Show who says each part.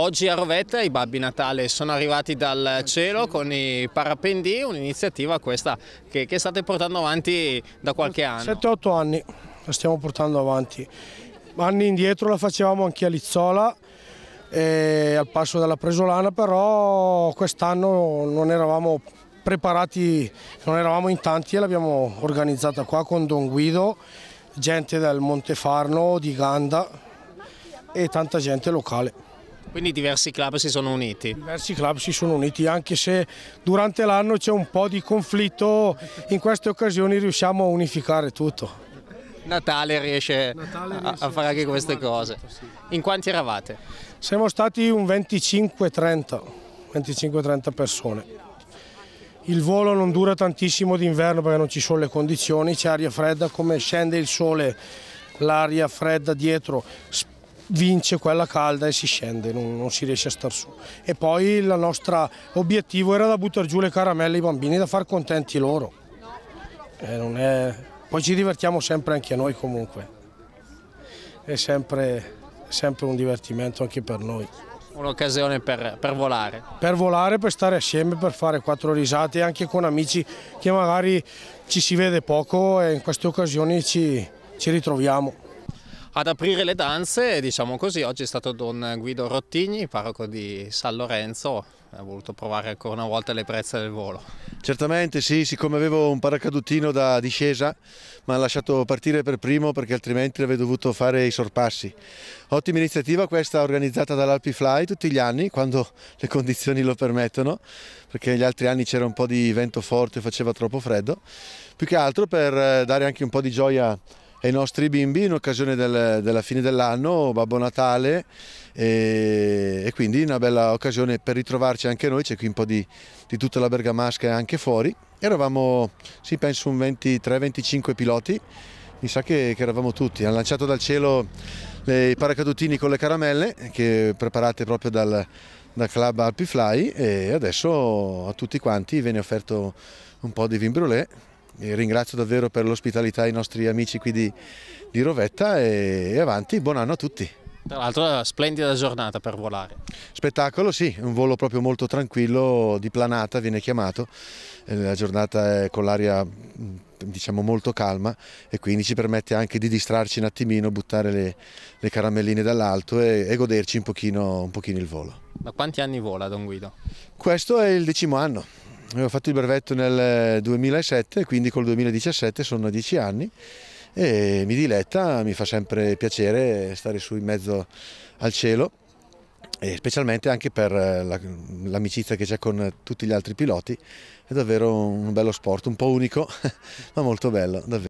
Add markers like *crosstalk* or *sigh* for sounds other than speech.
Speaker 1: Oggi a Rovetta i Babbi Natale sono arrivati dal cielo con i parapendi, un'iniziativa questa che, che state portando avanti da qualche anno. 7-8 anni la
Speaker 2: stiamo portando avanti. Anni indietro la facevamo anche a Lizzola, eh, al passo della Presolana, però quest'anno non eravamo preparati, non eravamo in tanti e l'abbiamo organizzata qua con Don Guido, gente del Montefarno, di Ganda e tanta gente locale.
Speaker 1: Quindi diversi club si sono uniti? Diversi
Speaker 2: club si sono uniti, anche se durante l'anno c'è un po' di conflitto, in queste occasioni riusciamo a unificare tutto.
Speaker 1: Natale riesce, Natale riesce a, a, fare anche queste cose. Tutto, sì. In quanti eravate? Siamo stati
Speaker 2: un 25-30, 25-30 persone. Il volo non dura tantissimo d'inverno perché non ci sono le condizioni, c'è aria fredda, come scende il sole, l'aria fredda dietro vince quella calda e si scende, non, non si riesce a star su. E poi il nostro obiettivo era da buttare giù le caramelle ai bambini, da far contenti loro. Eh, è... Poi ci divertiamo sempre anche noi comunque, è sempre, sempre un divertimento anche per noi.
Speaker 1: Un'occasione per, per volare.
Speaker 2: Per volare, per stare assieme, per fare quattro risate anche con amici che magari ci si vede poco e in queste occasioni ci, ci ritroviamo.
Speaker 1: Ad aprire le danze, diciamo così, oggi è stato Don Guido Rottigni, parroco di San Lorenzo, ha voluto provare ancora una volta le prezze del volo.
Speaker 3: Certamente sì, siccome avevo un paracadutino da discesa, mi ha lasciato partire per primo perché altrimenti avrei dovuto fare i sorpassi. Ottima iniziativa questa organizzata dall'Alpifly tutti gli anni, quando le condizioni lo permettono, perché gli altri anni c'era un po' di vento forte, faceva troppo freddo, più che altro per eh, dare anche un po' di gioia ai nostri bimbi in occasione del, della fine dell'anno, Babbo Natale e, e, quindi una bella occasione per ritrovarci anche noi, c'è qui un po' di, di tutta la bergamasca e anche fuori. Eravamo, sì, penso un 23-25 piloti, mi sa che, che eravamo tutti, hanno lanciato dal cielo i paracadutini con le caramelle che preparate proprio dal, dal club Alpifly e adesso a tutti quanti viene offerto un po' di vin brûlé e ringrazio davvero per l'ospitalità i nostri amici qui di, di Rovetta e, e avanti, buon anno a tutti.
Speaker 1: Tra l'altro è eh, una splendida giornata per volare.
Speaker 3: Spettacolo sì, un volo proprio molto tranquillo, di planata viene chiamato, eh, la giornata è con l'aria mm, diciamo molto calma e quindi ci permette anche di distrarci un attimino, buttare le, le caramelline dall'alto e, e, goderci un pochino, un pochino il volo.
Speaker 1: Da quanti anni vola Don Guido?
Speaker 3: Questo è il decimo anno, eh, ho fatto il brevetto nel 2007, eh, quindi col 2017 sono a dieci anni e mi diletta, mi fa sempre piacere stare su in mezzo al cielo e specialmente anche per eh, l'amicizia che c'è con tutti gli altri piloti, è davvero un bello sport, un po' unico *laughs* ma molto bello. Davvero.